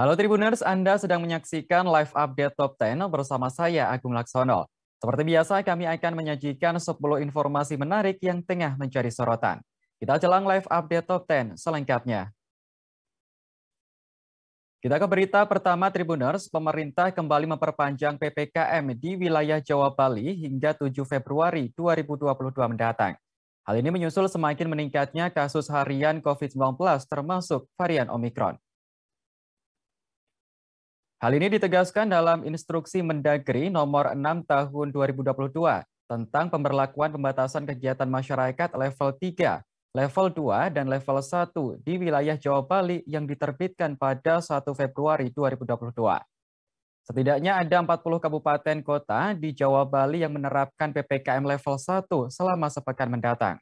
Halo Tribuners, Anda sedang menyaksikan live update Top 10 bersama saya Agung Laksono. Seperti biasa, kami akan menyajikan 10 informasi menarik yang tengah mencari sorotan. Kita jelang live update Top 10 selengkapnya. Kita ke berita pertama Tribuners, pemerintah kembali memperpanjang PPKM di wilayah Jawa Bali hingga 7 Februari 2022 mendatang. Hal ini menyusul semakin meningkatnya kasus harian COVID-19 termasuk varian Omikron. Hal ini ditegaskan dalam Instruksi Mendagri Nomor 6 Tahun 2022 tentang pemberlakuan pembatasan kegiatan masyarakat level 3, level 2, dan level 1 di wilayah Jawa Bali yang diterbitkan pada 1 Februari 2022. Setidaknya ada 40 kabupaten kota di Jawa Bali yang menerapkan PPKM level 1 selama sepekan mendatang.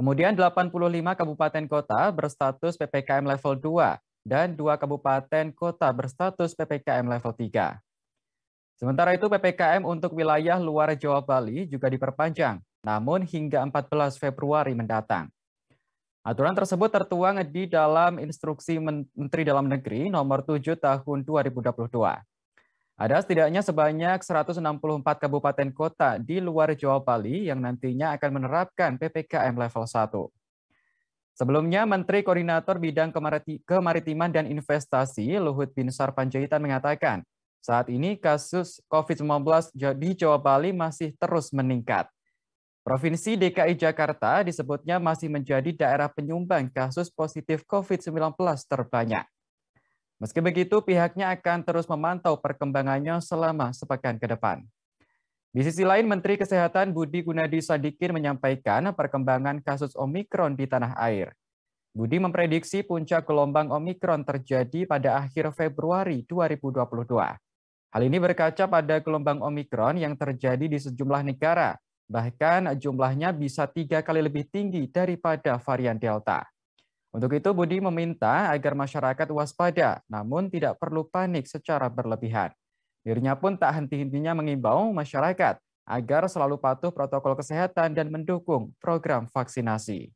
Kemudian 85 kabupaten kota berstatus PPKM level 2 dan dua kabupaten kota berstatus PPKM level 3. Sementara itu PPKM untuk wilayah luar Jawa Bali juga diperpanjang, namun hingga 14 Februari mendatang. Aturan tersebut tertuang di dalam Instruksi Menteri Dalam Negeri Nomor 7 Tahun 2022. Ada setidaknya sebanyak 164 kabupaten kota di luar Jawa Bali yang nantinya akan menerapkan PPKM level 1. Sebelumnya, Menteri Koordinator Bidang Kemaritiman dan Investasi Luhut Binsar Panjaitan mengatakan, saat ini kasus COVID-19 di Jawa Bali masih terus meningkat. Provinsi DKI Jakarta disebutnya masih menjadi daerah penyumbang kasus positif COVID-19 terbanyak. Meski begitu, pihaknya akan terus memantau perkembangannya selama sepekan ke depan. Di sisi lain, Menteri Kesehatan Budi Gunadi Sadikin menyampaikan perkembangan kasus Omikron di tanah air. Budi memprediksi puncak gelombang Omikron terjadi pada akhir Februari 2022. Hal ini berkaca pada gelombang Omikron yang terjadi di sejumlah negara, bahkan jumlahnya bisa tiga kali lebih tinggi daripada varian Delta. Untuk itu, Budi meminta agar masyarakat waspada, namun tidak perlu panik secara berlebihan. Dirinya pun tak henti-hentinya mengimbau masyarakat agar selalu patuh protokol kesehatan dan mendukung program vaksinasi.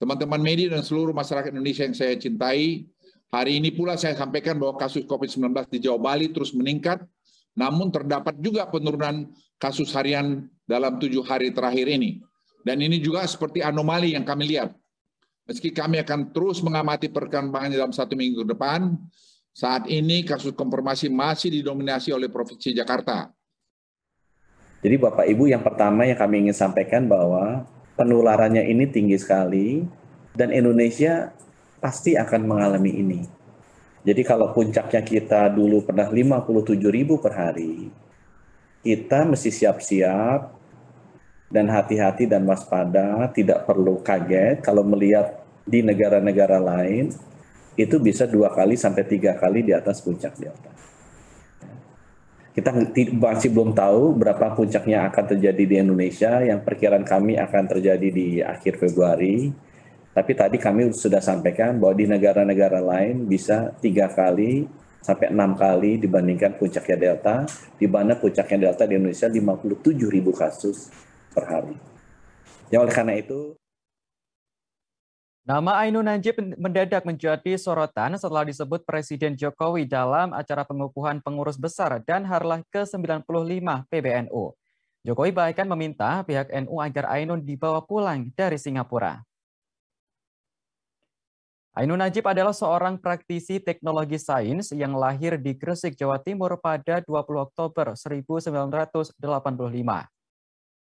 Teman-teman media dan seluruh masyarakat Indonesia yang saya cintai, hari ini pula saya sampaikan bahwa kasus COVID-19 di Jawa Bali terus meningkat, namun terdapat juga penurunan kasus harian dalam tujuh hari terakhir ini. Dan ini juga seperti anomali yang kami lihat. Meski kami akan terus mengamati perkembangan dalam satu minggu depan, saat ini kasus konfirmasi masih didominasi oleh Provinsi Jakarta. Jadi Bapak Ibu yang pertama yang kami ingin sampaikan bahwa penularannya ini tinggi sekali dan Indonesia pasti akan mengalami ini. Jadi kalau puncaknya kita dulu pernah 57 ribu per hari, kita mesti siap-siap dan hati-hati dan waspada, tidak perlu kaget kalau melihat di negara-negara lain itu bisa dua kali sampai tiga kali di atas puncak delta. Kita masih belum tahu berapa puncaknya akan terjadi di Indonesia, yang perkiraan kami akan terjadi di akhir Februari. Tapi tadi kami sudah sampaikan bahwa di negara-negara lain bisa tiga kali sampai enam kali dibandingkan puncaknya Delta, di mana puncaknya Delta di Indonesia 57 ribu kasus per hari. Ya oleh karena itu Nama Ainun Najib mendadak menjadi sorotan setelah disebut Presiden Jokowi dalam acara pengukuhan pengurus besar dan Harlah ke-95 PBNU. Jokowi bahkan meminta pihak NU agar Ainun dibawa pulang dari Singapura. Ainun Najib adalah seorang praktisi teknologi sains yang lahir di Gresik, Jawa Timur pada 20 Oktober 1985.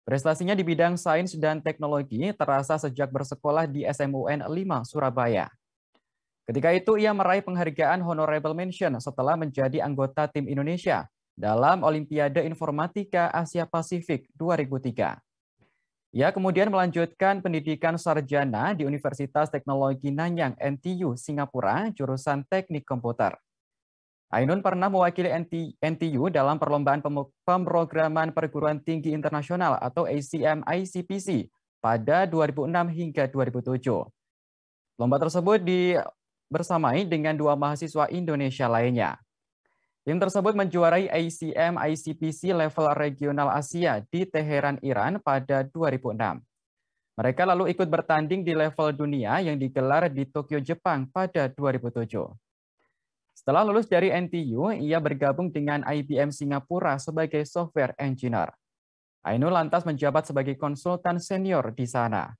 Prestasinya di bidang sains dan teknologi terasa sejak bersekolah di SMUN 5 Surabaya. Ketika itu ia meraih penghargaan Honorable Mention setelah menjadi anggota tim Indonesia dalam Olimpiade Informatika Asia Pasifik 2003. Ia kemudian melanjutkan pendidikan sarjana di Universitas Teknologi Nanyang NTU Singapura jurusan Teknik Komputer. Ainun pernah mewakili NTU dalam Perlombaan Pemrograman Perguruan Tinggi Internasional atau ACM ICPC pada 2006 hingga 2007. Lomba tersebut dibersamai dengan dua mahasiswa Indonesia lainnya. Tim tersebut menjuarai ACM ICPC level regional Asia di Teheran, Iran pada 2006. Mereka lalu ikut bertanding di level dunia yang digelar di Tokyo, Jepang pada 2007. Setelah lulus dari NTU, ia bergabung dengan IBM Singapura sebagai software engineer. Ainul lantas menjabat sebagai konsultan senior di sana.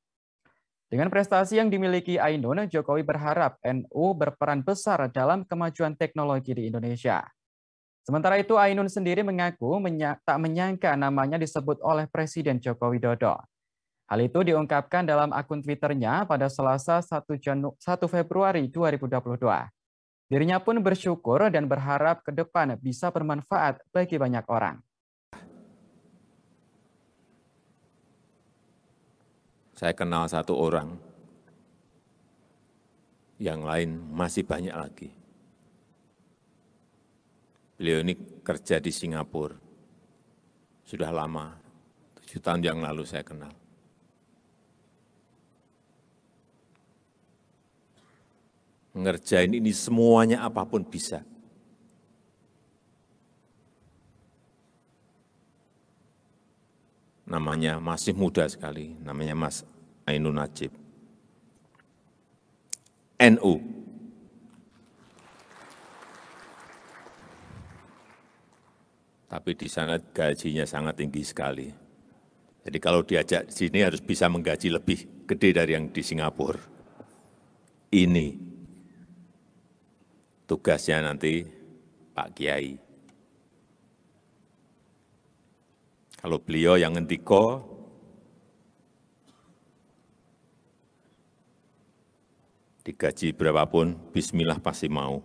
Dengan prestasi yang dimiliki Ainun, Jokowi berharap NU berperan besar dalam kemajuan teknologi di Indonesia. Sementara itu, Ainun sendiri mengaku menya tak menyangka namanya disebut oleh Presiden Joko Widodo. Hal itu diungkapkan dalam akun Twitternya pada Selasa 1, Janu 1 Februari 2022. Dirinya pun bersyukur dan berharap ke depan bisa bermanfaat bagi banyak orang. Saya kenal satu orang, yang lain masih banyak lagi. Beliau ini kerja di Singapura, sudah lama, tujuh tahun yang lalu saya kenal. ngerjain ini semuanya apapun bisa. Namanya masih muda sekali, namanya Mas Ainun Najib. NU. Tapi di sana gajinya sangat tinggi sekali. Jadi kalau diajak di sini harus bisa menggaji lebih gede dari yang di Singapura. Ini tugasnya nanti Pak Kiai. Kalau beliau yang ngendiko, digaji berapapun, bismillah pasti mau.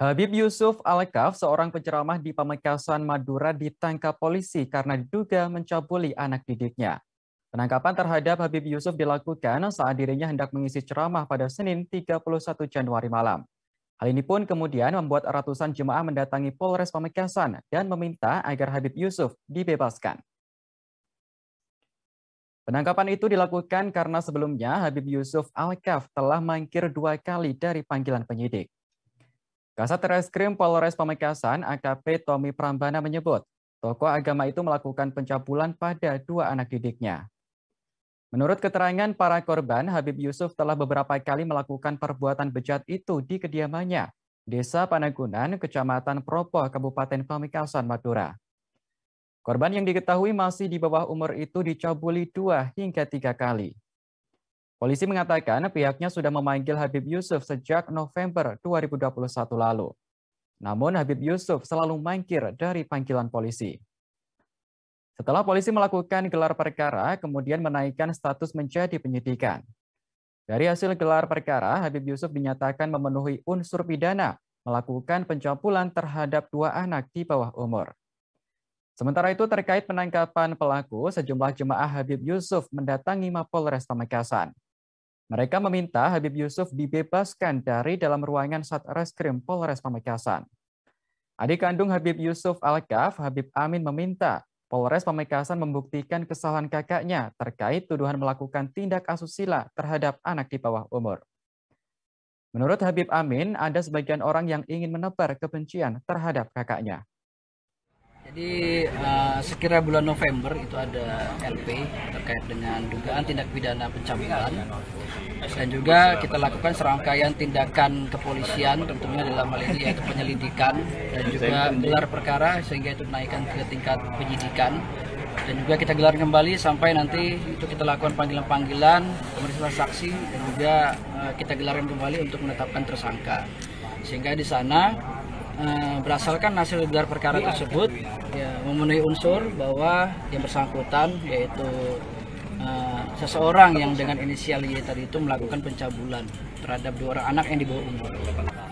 Habib Yusuf Alekaf, seorang penceramah di Pamekasan, Madura, ditangkap polisi karena diduga mencabuli anak didiknya. Penangkapan terhadap Habib Yusuf dilakukan saat dirinya hendak mengisi ceramah pada Senin 31 Januari malam. Hal ini pun kemudian membuat ratusan jemaah mendatangi Polres Pamekasan dan meminta agar Habib Yusuf dibebaskan. Penangkapan itu dilakukan karena sebelumnya Habib Yusuf al telah mangkir dua kali dari panggilan penyidik. Kasat Reskrim Polres Pamekasan AKP Tommy Prambana menyebut, tokoh agama itu melakukan pencabulan pada dua anak didiknya. Menurut keterangan para korban, Habib Yusuf telah beberapa kali melakukan perbuatan bejat itu di kediamannya, Desa Panagunan, Kecamatan Propo, Kabupaten Pamekasan, Madura. Korban yang diketahui masih di bawah umur itu dicabuli dua hingga tiga kali. Polisi mengatakan pihaknya sudah memanggil Habib Yusuf sejak November 2021 lalu. Namun Habib Yusuf selalu mangkir dari panggilan polisi. Setelah polisi melakukan gelar perkara, kemudian menaikkan status menjadi penyidikan. Dari hasil gelar perkara, Habib Yusuf dinyatakan memenuhi unsur pidana melakukan pencampulan terhadap dua anak di bawah umur. Sementara itu terkait penangkapan pelaku, sejumlah jemaah Habib Yusuf mendatangi Mapolres Pamekasan. Mereka meminta Habib Yusuf dibebaskan dari dalam ruangan Satreskrim Polres Pamekasan. Adik kandung Habib Yusuf Alkaf, Habib Amin meminta Polres Pamekasan membuktikan kesalahan kakaknya terkait tuduhan melakukan tindak asusila terhadap anak di bawah umur. Menurut Habib Amin, ada sebagian orang yang ingin menebar kebencian terhadap kakaknya. Jadi uh, sekira bulan November itu ada LP terkait dengan dugaan tindak pidana pencabulan dan juga kita lakukan serangkaian tindakan kepolisian tentunya dalam hal ini yaitu penyelidikan dan juga gelar perkara sehingga itu menaikkan ke tingkat penyidikan dan juga kita gelar kembali sampai nanti itu kita lakukan panggilan-panggilan pemeriksaan saksi dan juga uh, kita gelar kembali untuk menetapkan tersangka sehingga di sana Eh, berdasarkan hasil gelar perkara tersebut ya, memenuhi unsur bahwa yang bersangkutan yaitu uh, seseorang yang dengan inisial Y tadi itu melakukan pencabulan terhadap dua orang anak yang di bawah umur.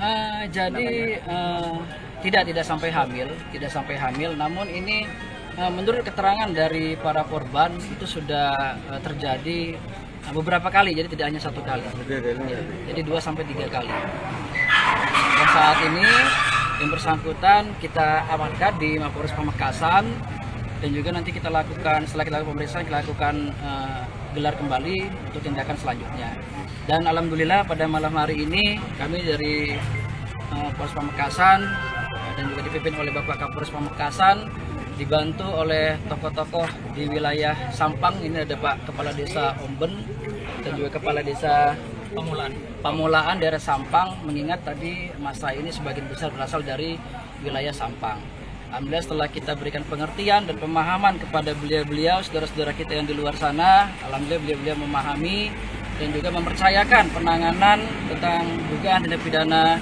Uh, jadi uh, tidak tidak sampai hamil, tidak sampai hamil, namun ini uh, menurut keterangan dari para korban itu sudah uh, terjadi uh, beberapa kali, jadi tidak hanya satu kali. Ya, jadi dua sampai tiga kali. Dan saat ini yang bersangkutan kita amankan di Mapolres Pamekasan dan juga nanti kita lakukan setelah kita lakukan pemeriksaan kita lakukan uh, gelar kembali untuk tindakan selanjutnya dan alhamdulillah pada malam hari ini kami dari uh, Polres Pamekasan eh, dan juga dipimpin oleh Bapak Kapolres Pamekasan dibantu oleh tokoh-tokoh di wilayah Sampang ini ada Pak Kepala Desa Omben dan juga Kepala Desa pemulaan pemulaan daerah Sampang mengingat tadi masa ini sebagian besar berasal dari wilayah Sampang. Alhamdulillah setelah kita berikan pengertian dan pemahaman kepada beliau-beliau, saudara-saudara kita yang di luar sana, alhamdulillah beliau-beliau memahami dan juga mempercayakan penanganan tentang dugaan tindak pidana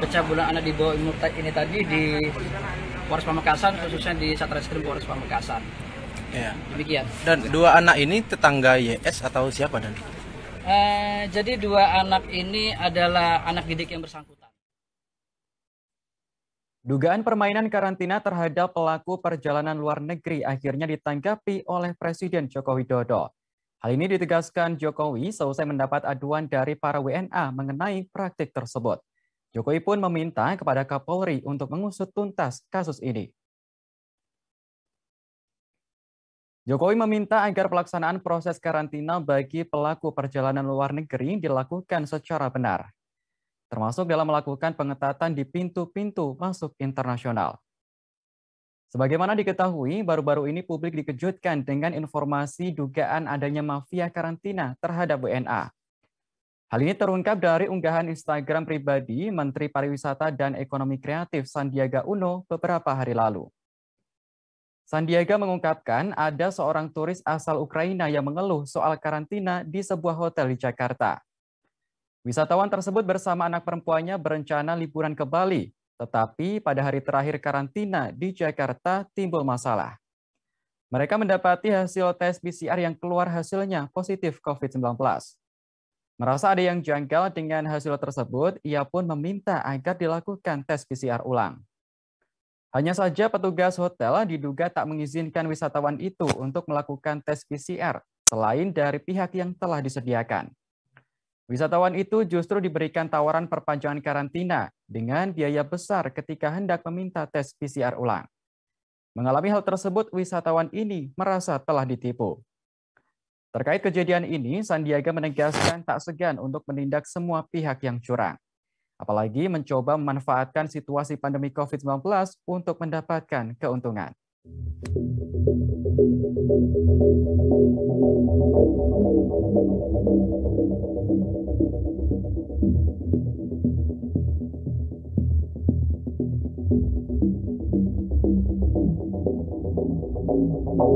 pencabulan anak di bawah umur ini tadi di Polres Pamekasan khususnya di Satreskrim Polres Pamekasan. Ya. Demikian. Dan dua anak ini tetangga YS atau siapa dan? Uh, jadi dua anak ini adalah anak didik yang bersangkutan. Dugaan permainan karantina terhadap pelaku perjalanan luar negeri akhirnya ditanggapi oleh Presiden Joko Widodo. Hal ini ditegaskan Jokowi selesai mendapat aduan dari para WNA mengenai praktik tersebut. Jokowi pun meminta kepada Kapolri untuk mengusut tuntas kasus ini. Jokowi meminta agar pelaksanaan proses karantina bagi pelaku perjalanan luar negeri dilakukan secara benar, termasuk dalam melakukan pengetatan di pintu-pintu masuk internasional. Sebagaimana diketahui, baru-baru ini publik dikejutkan dengan informasi dugaan adanya mafia karantina terhadap WNA. Hal ini terungkap dari unggahan Instagram pribadi Menteri Pariwisata dan Ekonomi Kreatif Sandiaga Uno beberapa hari lalu. Sandiaga mengungkapkan ada seorang turis asal Ukraina yang mengeluh soal karantina di sebuah hotel di Jakarta. Wisatawan tersebut bersama anak perempuannya berencana liburan ke Bali, tetapi pada hari terakhir karantina di Jakarta timbul masalah. Mereka mendapati hasil tes PCR yang keluar hasilnya positif COVID-19. Merasa ada yang janggal dengan hasil tersebut, ia pun meminta agar dilakukan tes PCR ulang. Hanya saja petugas hotel diduga tak mengizinkan wisatawan itu untuk melakukan tes PCR selain dari pihak yang telah disediakan. Wisatawan itu justru diberikan tawaran perpanjangan karantina dengan biaya besar ketika hendak meminta tes PCR ulang. Mengalami hal tersebut, wisatawan ini merasa telah ditipu. Terkait kejadian ini, Sandiaga menegaskan tak segan untuk menindak semua pihak yang curang apalagi mencoba memanfaatkan situasi pandemi COVID-19 untuk mendapatkan keuntungan. Thank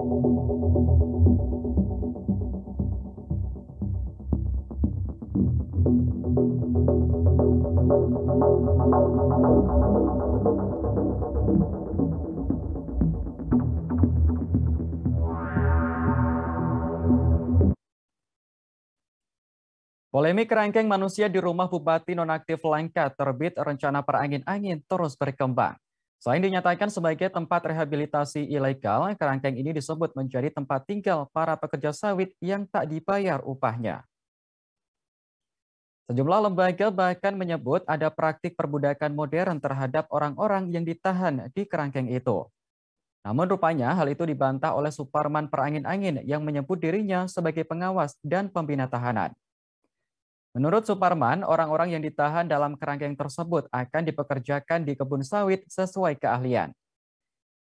you. Polemik kerangkeng manusia di rumah Bupati Nonaktif Langka terbit rencana perangin-angin terus berkembang. Selain dinyatakan sebagai tempat rehabilitasi ilegal, kerangkeng ini disebut menjadi tempat tinggal para pekerja sawit yang tak dibayar upahnya. Sejumlah lembaga bahkan menyebut ada praktik perbudakan modern terhadap orang-orang yang ditahan di kerangkeng itu. Namun rupanya hal itu dibantah oleh Suparman Perangin-Angin yang menyebut dirinya sebagai pengawas dan pembina tahanan. Menurut Suparman, orang-orang yang ditahan dalam kerangkeng tersebut akan dipekerjakan di kebun sawit sesuai keahlian.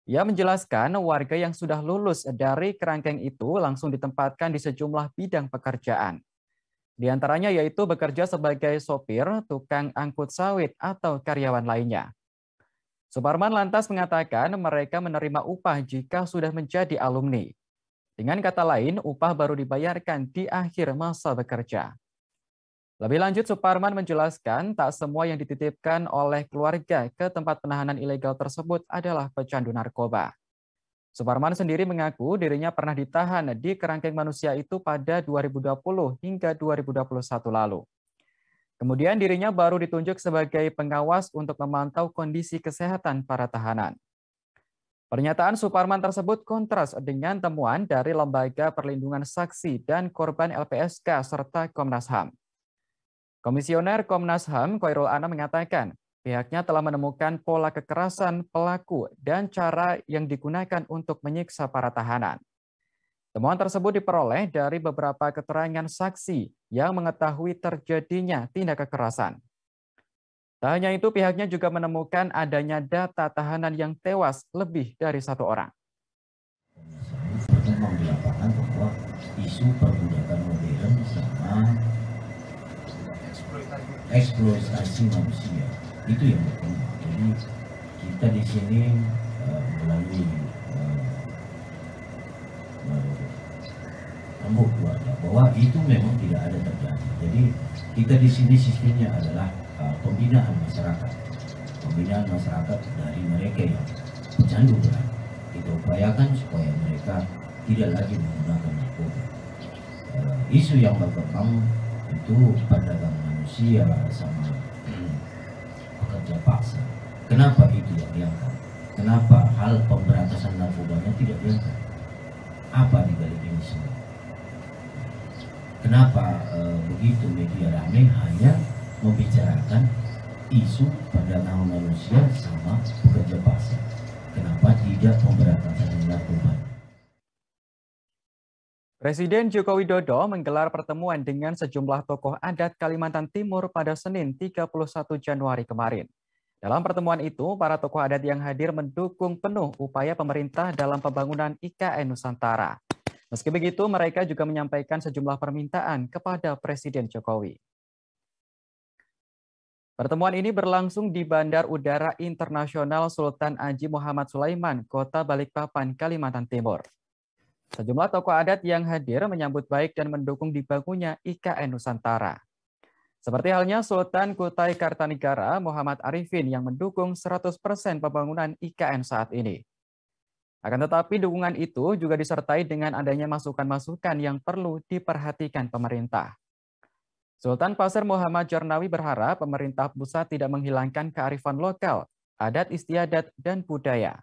Ia menjelaskan warga yang sudah lulus dari kerangkeng itu langsung ditempatkan di sejumlah bidang pekerjaan. Di antaranya yaitu bekerja sebagai sopir, tukang angkut sawit, atau karyawan lainnya. Suparman lantas mengatakan mereka menerima upah jika sudah menjadi alumni. Dengan kata lain, upah baru dibayarkan di akhir masa bekerja. Lebih lanjut, Suparman menjelaskan tak semua yang dititipkan oleh keluarga ke tempat penahanan ilegal tersebut adalah pecandu narkoba. Suparman sendiri mengaku dirinya pernah ditahan di kerangkeng manusia itu pada 2020 hingga 2021 lalu. Kemudian dirinya baru ditunjuk sebagai pengawas untuk memantau kondisi kesehatan para tahanan. Pernyataan Suparman tersebut kontras dengan temuan dari Lembaga Perlindungan Saksi dan Korban LPSK serta Komnas HAM. Komisioner Komnas HAM Koirul Anam mengatakan, pihaknya telah menemukan pola kekerasan pelaku dan cara yang digunakan untuk menyiksa para tahanan. Temuan tersebut diperoleh dari beberapa keterangan saksi yang mengetahui terjadinya tindak kekerasan. Tak hanya itu, pihaknya juga menemukan adanya data tahanan yang tewas lebih dari satu orang. isu perbudakan eksploitasi manusia itu yang pertama jadi kita di sini uh, melalui uh, keluarga bahwa itu memang tidak ada terjadi jadi kita di sini sistemnya adalah uh, pembinaan masyarakat pembinaan masyarakat dari mereka yang pecandu berat kita upayakan supaya mereka tidak lagi menggunakan narkoba uh, isu yang berkembang itu pandangan manusia sama pekerja paksa. Kenapa itu yang diangkat? Kenapa hal pemberantasan narkobanya tidak diangkat? Apa di balik ini semua? Kenapa e, begitu media rame hanya membicarakan isu perdamaian manusia sama pekerja paksa? Kenapa tidak pemberantasan narkoba? Presiden Joko Widodo menggelar pertemuan dengan sejumlah tokoh adat Kalimantan Timur pada Senin 31 Januari kemarin. Dalam pertemuan itu, para tokoh adat yang hadir mendukung penuh upaya pemerintah dalam pembangunan IKN Nusantara. Meski begitu, mereka juga menyampaikan sejumlah permintaan kepada Presiden Jokowi. Pertemuan ini berlangsung di Bandar Udara Internasional Sultan Haji Muhammad Sulaiman, Kota Balikpapan, Kalimantan Timur. Sejumlah tokoh adat yang hadir menyambut baik dan mendukung dibangunnya IKN Nusantara. Seperti halnya Sultan Kutai Kartanegara Muhammad Arifin yang mendukung 100% pembangunan IKN saat ini. Akan tetapi dukungan itu juga disertai dengan adanya masukan-masukan yang perlu diperhatikan pemerintah. Sultan Pasir Muhammad Jarnawi berharap pemerintah pusat tidak menghilangkan kearifan lokal, adat istiadat, dan budaya.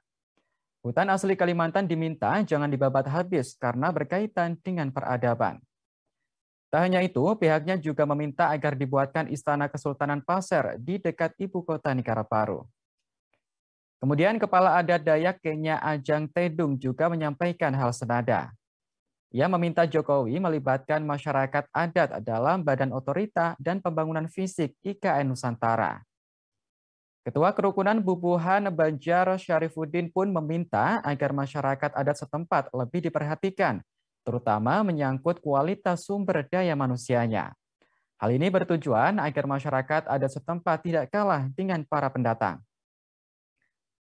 Hutan asli Kalimantan diminta jangan dibabat habis karena berkaitan dengan peradaban. Tak hanya itu, pihaknya juga meminta agar dibuatkan Istana Kesultanan Pasir di dekat ibu kota Negara Baru. Kemudian Kepala Adat Dayak Kenya Ajang Tedung juga menyampaikan hal senada. Ia meminta Jokowi melibatkan masyarakat adat dalam badan otorita dan pembangunan fisik IKN Nusantara. Ketua Kerukunan Bubuhan Banjar Syarifuddin pun meminta agar masyarakat adat setempat lebih diperhatikan, terutama menyangkut kualitas sumber daya manusianya. Hal ini bertujuan agar masyarakat adat setempat tidak kalah dengan para pendatang.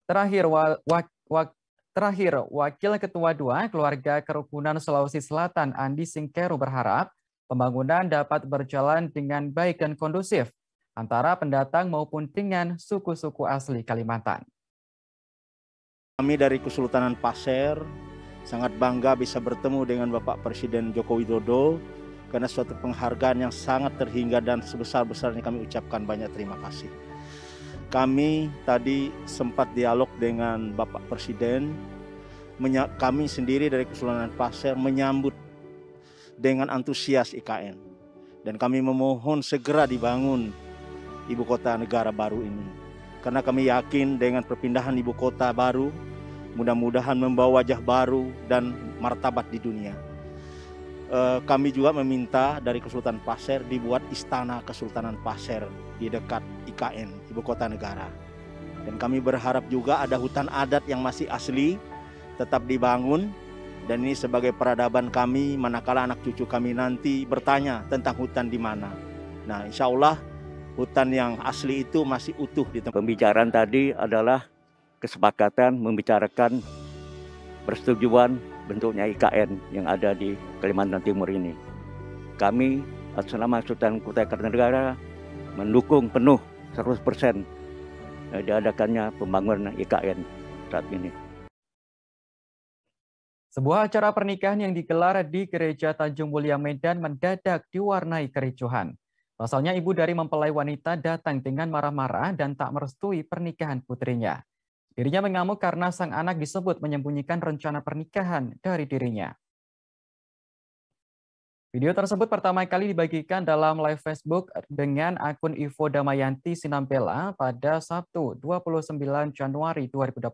Terakhir, wa, wa, wa, terakhir Wakil Ketua II Keluarga Kerukunan Sulawesi Selatan Andi Singkeru berharap pembangunan dapat berjalan dengan baik dan kondusif, antara pendatang maupun dengan suku-suku asli Kalimantan. Kami dari Kesultanan Pasir sangat bangga bisa bertemu dengan Bapak Presiden Joko Widodo karena suatu penghargaan yang sangat terhingga dan sebesar-besarnya kami ucapkan banyak terima kasih. Kami tadi sempat dialog dengan Bapak Presiden, kami sendiri dari Kesultanan Pasir menyambut dengan antusias IKN. Dan kami memohon segera dibangun ibu kota negara baru ini. Karena kami yakin dengan perpindahan ibu kota baru, mudah-mudahan membawa wajah baru dan martabat di dunia. Eh, kami juga meminta dari Kesultanan Pasir dibuat istana Kesultanan Pasir di dekat IKN, ibu kota negara. Dan kami berharap juga ada hutan adat yang masih asli tetap dibangun dan ini sebagai peradaban kami manakala anak cucu kami nanti bertanya tentang hutan di mana. Nah, insya Allah hutan yang asli itu masih utuh di tempat. Pembicaraan tadi adalah kesepakatan membicarakan persetujuan bentuknya IKN yang ada di Kalimantan Timur ini. Kami nama Sultan Kutai Kartanegara mendukung penuh 100% diadakannya pembangunan IKN saat ini. Sebuah acara pernikahan yang digelar di Gereja Tanjung Mulia Medan mendadak diwarnai kericuhan. Pasalnya ibu dari mempelai wanita datang dengan marah-marah dan tak merestui pernikahan putrinya. Dirinya mengamuk karena sang anak disebut menyembunyikan rencana pernikahan dari dirinya. Video tersebut pertama kali dibagikan dalam live Facebook dengan akun Ivo Damayanti Sinampela pada Sabtu 29 Januari 2022.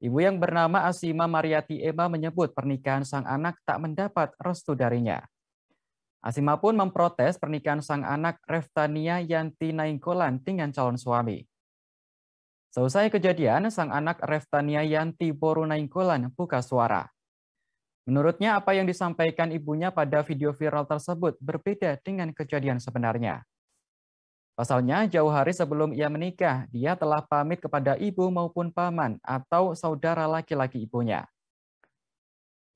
Ibu yang bernama Asima Mariati Ema menyebut pernikahan sang anak tak mendapat restu darinya. Asima pun memprotes pernikahan sang anak Reftania Yanti Nainggolan dengan calon suami. Selesai kejadian, sang anak Reftania Yanti Boru Nainggolan buka suara. Menurutnya apa yang disampaikan ibunya pada video viral tersebut berbeda dengan kejadian sebenarnya. Pasalnya, jauh hari sebelum ia menikah, dia telah pamit kepada ibu maupun paman atau saudara laki-laki ibunya.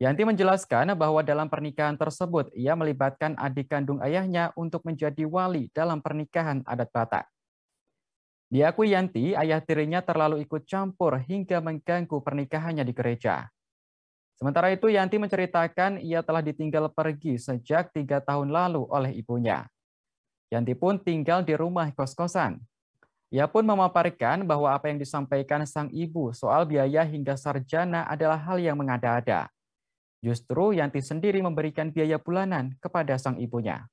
Yanti menjelaskan bahwa dalam pernikahan tersebut ia melibatkan adik kandung ayahnya untuk menjadi wali dalam pernikahan adat Batak. Diakui Yanti, ayah tirinya terlalu ikut campur hingga mengganggu pernikahannya di gereja. Sementara itu, Yanti menceritakan ia telah ditinggal pergi sejak tiga tahun lalu oleh ibunya. Yanti pun tinggal di rumah kos-kosan. Ia pun memaparkan bahwa apa yang disampaikan sang ibu soal biaya hingga sarjana adalah hal yang mengada-ada. Justru Yanti sendiri memberikan biaya bulanan kepada sang ibunya.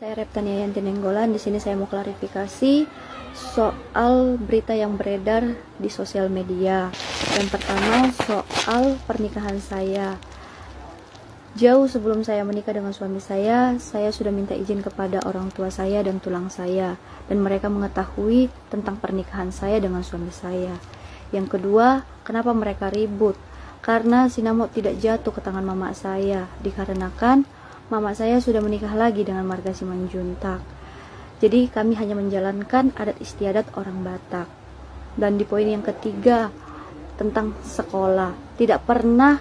Saya Reptania Yanti Nenggolan, di sini saya mau klarifikasi soal berita yang beredar di sosial media. Yang pertama soal pernikahan saya. Jauh sebelum saya menikah dengan suami saya, saya sudah minta izin kepada orang tua saya dan tulang saya, dan mereka mengetahui tentang pernikahan saya dengan suami saya. Yang kedua, kenapa mereka ribut? karena Sinamo tidak jatuh ke tangan mama saya dikarenakan mama saya sudah menikah lagi dengan marga Simanjuntak. Jadi kami hanya menjalankan adat istiadat orang Batak. Dan di poin yang ketiga tentang sekolah, tidak pernah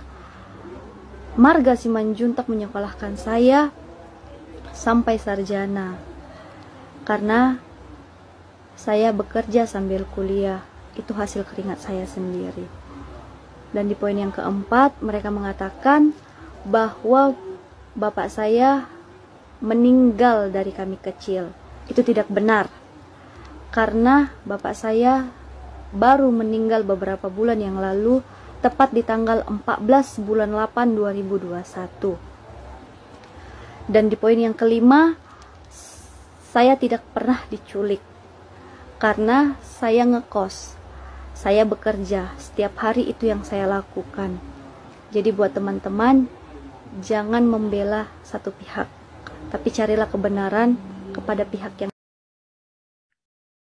marga Simanjuntak menyekolahkan saya sampai sarjana. Karena saya bekerja sambil kuliah, itu hasil keringat saya sendiri. Dan di poin yang keempat, mereka mengatakan bahwa bapak saya meninggal dari kami kecil. Itu tidak benar. Karena bapak saya baru meninggal beberapa bulan yang lalu, tepat di tanggal 14 bulan 8 2021. Dan di poin yang kelima, saya tidak pernah diculik karena saya ngekos saya bekerja, setiap hari itu yang saya lakukan. Jadi buat teman-teman, jangan membela satu pihak, tapi carilah kebenaran kepada pihak yang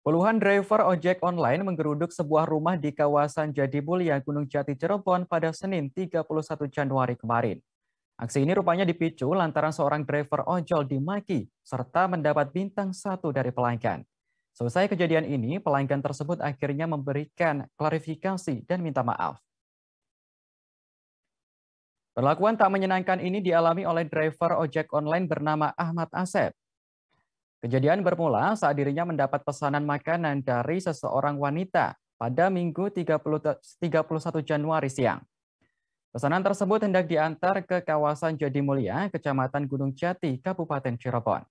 Puluhan driver ojek online menggeruduk sebuah rumah di kawasan Jatimulia, Gunung Jati, Cirebon pada Senin 31 Januari kemarin. Aksi ini rupanya dipicu lantaran seorang driver ojol dimaki serta mendapat bintang satu dari pelanggan. Selesai kejadian ini, pelanggan tersebut akhirnya memberikan klarifikasi dan minta maaf. Perlakuan tak menyenangkan ini dialami oleh driver ojek online bernama Ahmad Asep. Kejadian bermula saat dirinya mendapat pesanan makanan dari seseorang wanita pada Minggu 30, 31 Januari siang. Pesanan tersebut hendak diantar ke kawasan Jodi Mulia, Kecamatan Gunung Jati, Kabupaten Cirebon.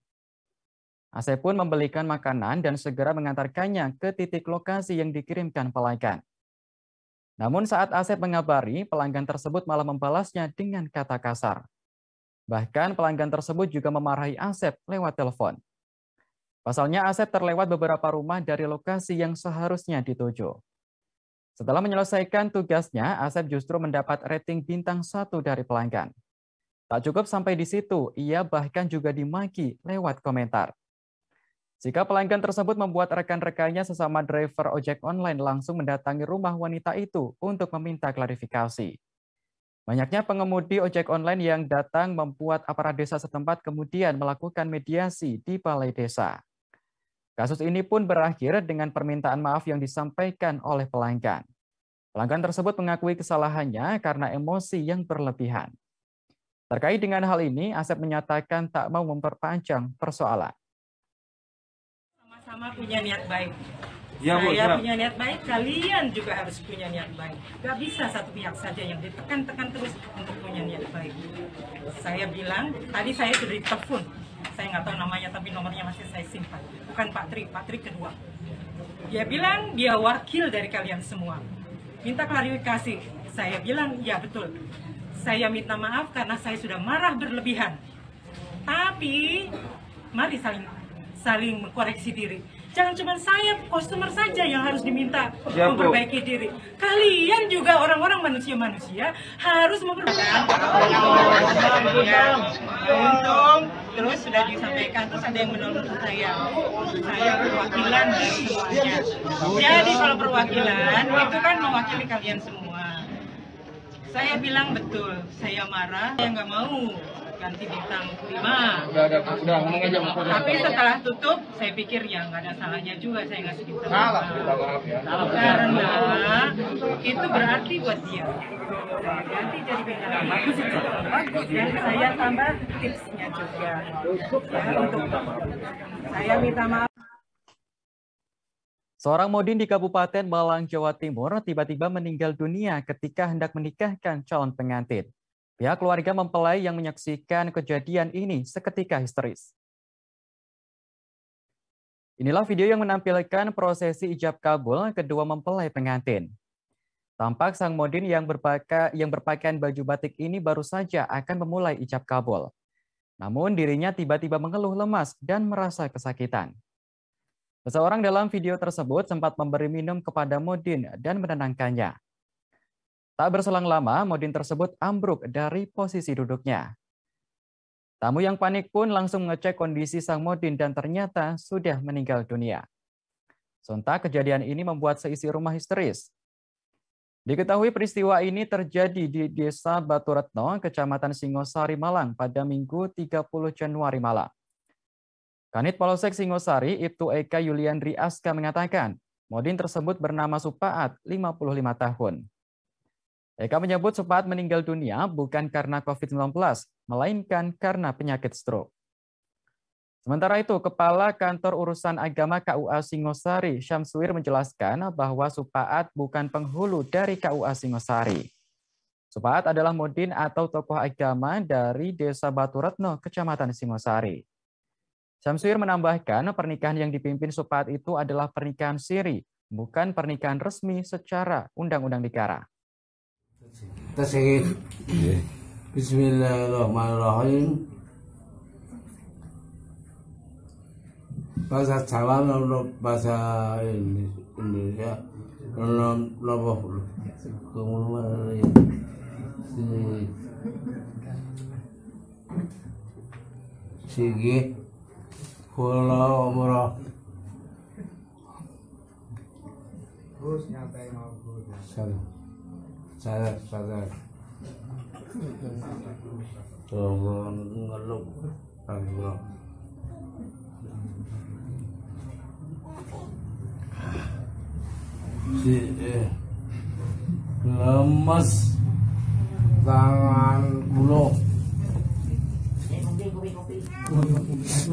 Asep pun membelikan makanan dan segera mengantarkannya ke titik lokasi yang dikirimkan pelanggan. Namun saat Asep mengabari, pelanggan tersebut malah membalasnya dengan kata kasar. Bahkan pelanggan tersebut juga memarahi Asep lewat telepon. Pasalnya Asep terlewat beberapa rumah dari lokasi yang seharusnya dituju. Setelah menyelesaikan tugasnya, Asep justru mendapat rating bintang satu dari pelanggan. Tak cukup sampai di situ, ia bahkan juga dimaki lewat komentar. Jika pelanggan tersebut membuat rekan-rekannya sesama driver ojek online langsung mendatangi rumah wanita itu untuk meminta klarifikasi. Banyaknya pengemudi ojek online yang datang membuat aparat desa setempat kemudian melakukan mediasi di balai desa. Kasus ini pun berakhir dengan permintaan maaf yang disampaikan oleh pelanggan. Pelanggan tersebut mengakui kesalahannya karena emosi yang berlebihan. Terkait dengan hal ini, Asep menyatakan tak mau memperpanjang persoalan. Sama punya niat baik. Ya, saya siap. punya niat baik, kalian juga harus punya niat baik. Gak bisa satu pihak saja yang ditekan-tekan terus untuk punya niat baik. Saya bilang, tadi saya sudah ditelepon. Saya nggak tahu namanya, tapi nomornya masih saya simpan. Bukan Pak Tri, Pak Tri kedua. Dia bilang dia wakil dari kalian semua. Minta klarifikasi. Saya bilang, ya betul. Saya minta maaf karena saya sudah marah berlebihan. Tapi, mari saling saling mengkoreksi diri. Jangan cuma saya customer saja yang harus diminta ya, memperbaiki bu. diri. Kalian juga orang-orang manusia-manusia harus memperbaiki. Untung terus sudah disampaikan terus ada yang menurut saya. Saya perwakilan semuanya. Jadi kalau perwakilan itu kan mewakili kalian semua. Saya bilang betul, saya marah, saya nggak mau ganti bintang 5 udah ada udah ngomong aja tapi setelah tutup saya pikir ya nggak ada salahnya juga saya ngasih bintang salah kita maaf ya karena itu berarti buat dia ganti jadi bintang bagus itu bagus dan saya tambah tipsnya juga ya, untuk saya minta maaf Seorang modin di Kabupaten Malang, Jawa Timur tiba-tiba meninggal dunia ketika hendak menikahkan calon pengantin. Pihak keluarga mempelai yang menyaksikan kejadian ini seketika histeris. Inilah video yang menampilkan prosesi ijab kabul kedua mempelai pengantin. Tampak sang modin yang, berpaka, yang berpakaian baju batik ini baru saja akan memulai ijab kabul. Namun dirinya tiba-tiba mengeluh lemas dan merasa kesakitan. Seseorang dalam video tersebut sempat memberi minum kepada Modin dan menenangkannya. Tak berselang lama, Modin tersebut ambruk dari posisi duduknya. Tamu yang panik pun langsung mengecek kondisi sang Modin dan ternyata sudah meninggal dunia. Sontak kejadian ini membuat seisi rumah histeris. Diketahui peristiwa ini terjadi di Desa Baturetno, Kecamatan Singosari, Malang pada Minggu 30 Januari malam. Kanit Polsek Singosari, Ibtu Eka Yulian Riaska mengatakan, Modin tersebut bernama Supaat, 55 tahun. Eka eh, menyebut Supat meninggal dunia bukan karena COVID-19, melainkan karena penyakit stroke. Sementara itu, Kepala Kantor Urusan Agama KUA Singosari, Syamsuir menjelaskan bahwa Supaat bukan penghulu dari KUA Singosari. Supaat adalah mudin atau tokoh agama dari Desa Batu Retno, Kecamatan Singosari. Syamsuir menambahkan pernikahan yang dipimpin Supaat itu adalah pernikahan siri, bukan pernikahan resmi secara Undang-Undang Negara. -Undang tasahid iya. Bismillahirrahmanirrahim bahasa Jawa nono bahasa Indonesia nom nopo kemudian sigi kula umroh Gus nyatai mau Gus sadar sadar Allah ngeluh Allah si eh lemes tangan kopi kopi kopi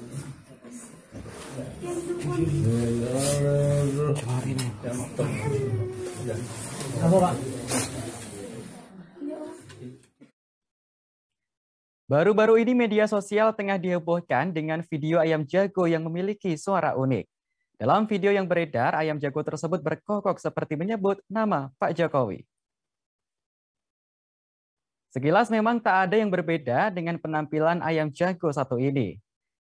Baru-baru ini media sosial tengah dihebohkan dengan video ayam jago yang memiliki suara unik. Dalam video yang beredar, ayam jago tersebut berkokok seperti menyebut nama Pak Jokowi. Sekilas memang tak ada yang berbeda dengan penampilan ayam jago satu ini.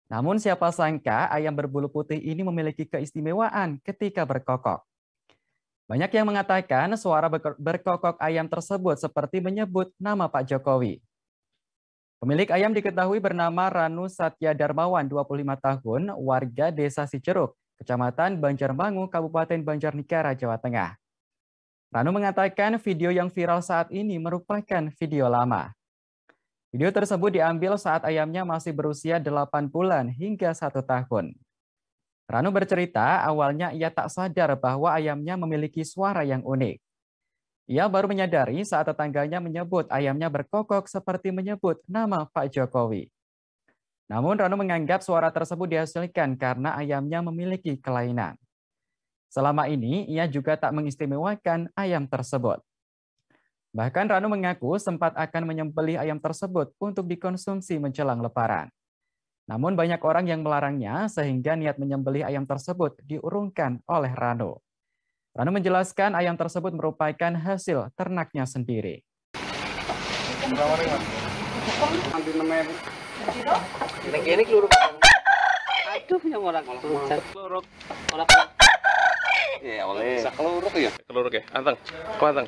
Namun siapa sangka ayam berbulu putih ini memiliki keistimewaan ketika berkokok. Banyak yang mengatakan suara berkokok ayam tersebut seperti menyebut nama Pak Jokowi. Pemilik ayam diketahui bernama Ranu Satya Darmawan, 25 tahun, warga desa Siceruk, Kecamatan Banjarmangu, Kabupaten Banjarnegara, Jawa Tengah. Ranu mengatakan video yang viral saat ini merupakan video lama. Video tersebut diambil saat ayamnya masih berusia 8 bulan hingga 1 tahun. Ranu bercerita awalnya ia tak sadar bahwa ayamnya memiliki suara yang unik. Ia baru menyadari saat tetangganya menyebut ayamnya berkokok seperti menyebut nama Pak Jokowi. Namun Ranu menganggap suara tersebut dihasilkan karena ayamnya memiliki kelainan. Selama ini ia juga tak mengistimewakan ayam tersebut. Bahkan Ranu mengaku sempat akan menyembelih ayam tersebut untuk dikonsumsi menjelang lebaran. Namun banyak orang yang melarangnya sehingga niat menyembelih ayam tersebut diurungkan oleh Ranu. Ranu menjelaskan ayam tersebut merupakan hasil ternaknya sendiri. Aduh, iya, Ya, oleh. Keluruk ya? Keluruk ya? Anteng. anteng.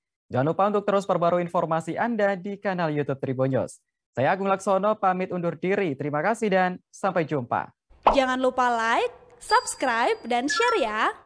Jangan lupa untuk terus perbarui informasi Anda di kanal YouTube Tribun Saya Agung Laksono pamit undur diri. Terima kasih dan sampai jumpa. Jangan lupa like, subscribe, dan share ya.